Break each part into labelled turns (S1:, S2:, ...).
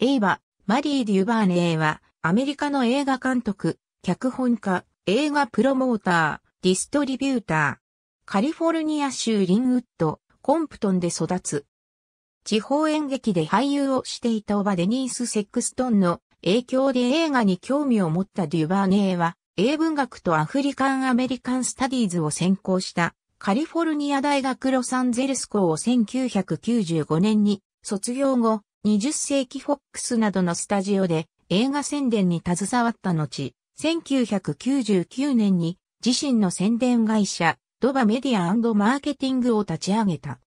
S1: 映画、マリー・デュバーネーは、アメリカの映画監督、脚本家、映画プロモーター、ディストリビューター。カリフォルニア州リンウッド、コンプトンで育つ。地方演劇で俳優をしていたオバ・デニース・セックストンの影響で映画に興味を持ったデュバーネーは、英文学とアフリカン・アメリカン・スタディーズを専攻したカリフォルニア大学ロサンゼルス校を1995年に卒業後、20世紀フォックスなどのスタジオで映画宣伝に携わった後、1999年に自身の宣伝会社、ドバメディアマーケティングを立ち上げた。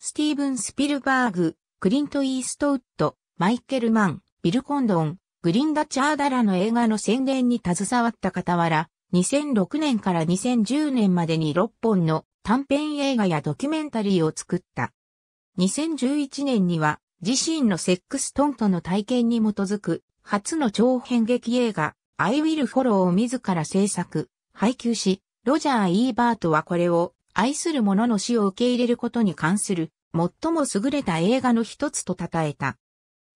S1: スティーブン・スピルバーグ、クリント・イーストウッド、マイケル・マン、ビル・コンドン、グリンダ・チャーダラの映画の宣伝に携わった傍ら、2006年から2010年までに6本の短編映画やドキュメンタリーを作った。2011年には自身のセックストンとの体験に基づく初の長編劇映画 I Will Follow を自ら制作、配給し、ロジャー・イーバートはこれを愛する者の死を受け入れることに関する最も優れた映画の一つと称えた。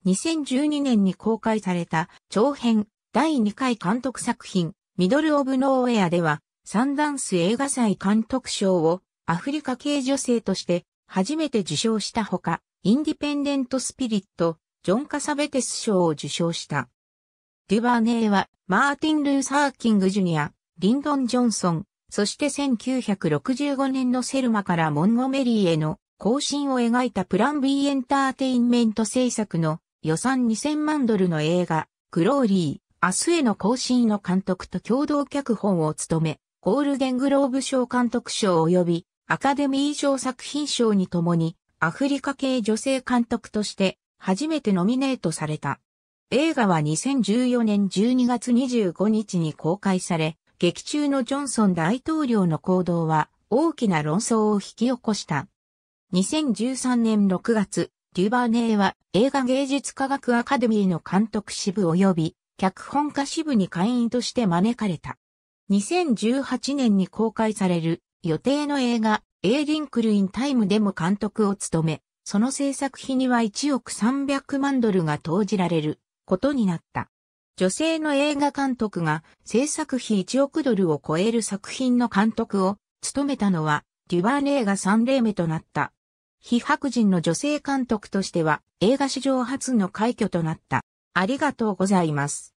S1: 2012年に公開された長編第2回監督作品ミドル・オブ・ノーウェアではサンダンス映画祭監督賞をアフリカ系女性として初めて受賞したほか、インディペンデント・スピリット、ジョン・カサベテス賞を受賞した。デュバーネーは、マーティン・ルーサー・キング・ジュニア、リンドン・ジョンソン、そして1965年のセルマからモンゴメリーへの更新を描いたプラン B エンターテインメント制作の予算2000万ドルの映画、グローリー、明日への更新の監督と共同脚本を務め、ゴールデングローブ賞監督賞及びアカデミー賞作品賞にともにアフリカ系女性監督として初めてノミネートされた。映画は2014年12月25日に公開され、劇中のジョンソン大統領の行動は大きな論争を引き起こした。2013年6月、デュバーネーは映画芸術科学アカデミーの監督支部及び脚本家支部に会員として招かれた。2018年に公開される予定の映画エーディンクルインタイムでも監督を務め、その制作費には1億300万ドルが投じられることになった。女性の映画監督が制作費1億ドルを超える作品の監督を務めたのはデュバーネーが3例目となった。非白人の女性監督としては映画史上初の快挙となった。ありがとうございます。